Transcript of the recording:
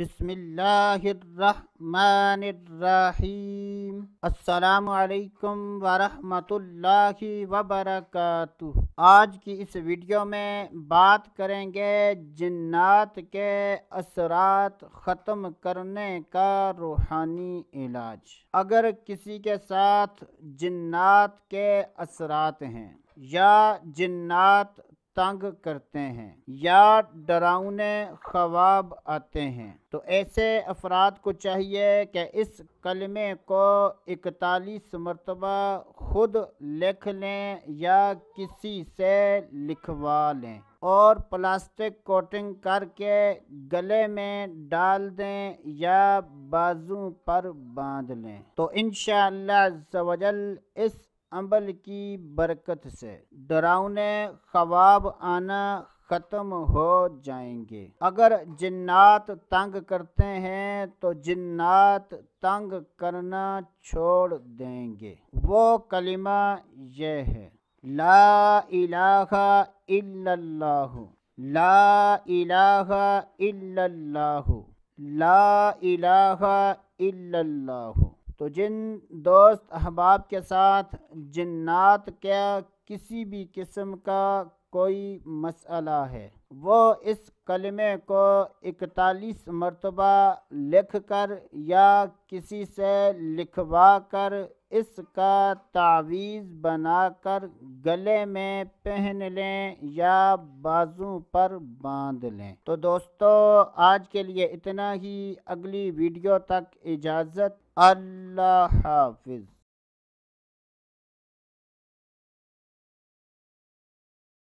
बिस्मिल्लाहिर्रहमानिर्रहीम अस्सलामुअलैकुम वरहमतुल्लाहि वबरकातुह आज की इस वीडियो में बात करेंगे जिन्नात के असरात ख़त्म करने का रूहानी इलाज अगर किसी के साथ जिन्नात के असरात हैं या जिन्नात तंग करते हैं या डरावने ख्वाब आते हैं तो ऐसे अफराद को चाहिए कि इस कलमे को इकतालीस मरतबा खुद लिख लें या किसी से लिखवा लें और प्लास्टिक कोटिंग करके गले में डाल दें या बाजू पर बांध लें तो इन इस अमल की बरकत से डरावने ख्वाब आना ख़त्म हो जाएंगे अगर जिन्नात तंग करते हैं तो जिन्नात तंग करना छोड़ देंगे वो कलिमा यह है ला इलाहा इल्लल्लाहु ला इलाहा इल्लल्लाहु ला इलाहा इल्लल्लाहु तो जिन दोस्त अहबाब के साथ जन्नात क्या किसी भी किस्म का कोई मसला है वो इस कलमे को इकतालीस मरतबा लिख कर या किसी से लिखवा कर इसका तावीज़ बनाकर गले में पहन लें या बाजू पर बांध लें तो दोस्तों आज के लिए इतना ही अगली वीडियो तक इजाज़त الله حافظ